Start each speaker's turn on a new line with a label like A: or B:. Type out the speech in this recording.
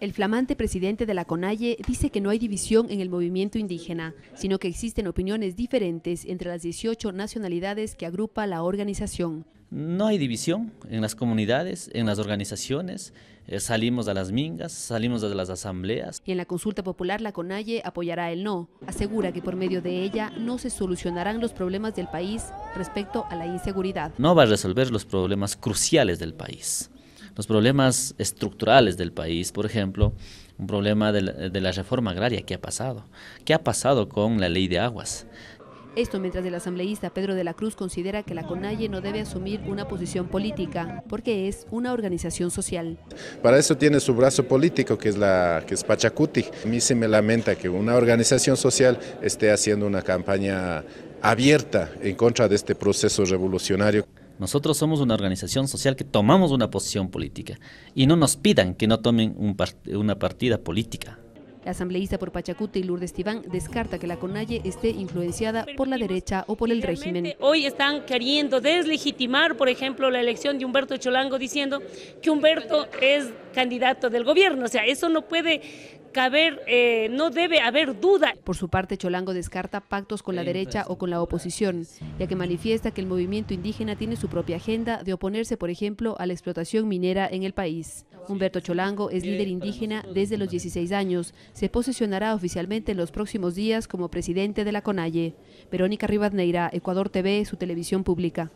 A: El flamante presidente de la CONAIE dice que no hay división en el movimiento indígena, sino que existen opiniones diferentes entre las 18 nacionalidades que agrupa la organización.
B: No hay división en las comunidades, en las organizaciones, eh, salimos de las mingas, salimos de las asambleas.
A: Y en la consulta popular la CONAIE apoyará el no. Asegura que por medio de ella no se solucionarán los problemas del país respecto a la inseguridad.
B: No va a resolver los problemas cruciales del país los problemas estructurales del país, por ejemplo, un problema de la, reforma agraria que ha pasado. ¿Qué ha pasado con la ley de aguas?
A: Esto mientras el asambleísta Pedro de la Cruz considera que la CONAIE no debe asumir una posición política, porque es una organización social.
B: Para eso tiene su brazo político, que es, la, que es Pachacuti. A mí se me lamenta que una organización social esté haciendo una campaña abierta en contra de este proceso revolucionario. Nosotros somos una organización social que tomamos una posición política y no nos pidan que no tomen una partida política.
A: La asambleísta por y Lourdes Tibán, descarta que la Conalle esté influenciada por la derecha o por el régimen. Hoy están queriendo deslegitimar, por ejemplo, la elección de Humberto Cholango diciendo que Humberto es candidato del gobierno. O sea, eso no puede caber, eh, no debe haber duda. Por su parte, Cholango descarta pactos con la derecha o con la oposición, ya que manifiesta que el movimiento indígena tiene su propia agenda de oponerse, por ejemplo, a la explotación minera en el país. Humberto Cholango es líder indígena desde los 16 años. Se posicionará oficialmente en los próximos días como presidente de la CONAIE. Verónica Rivadneira, Ecuador TV, su televisión pública.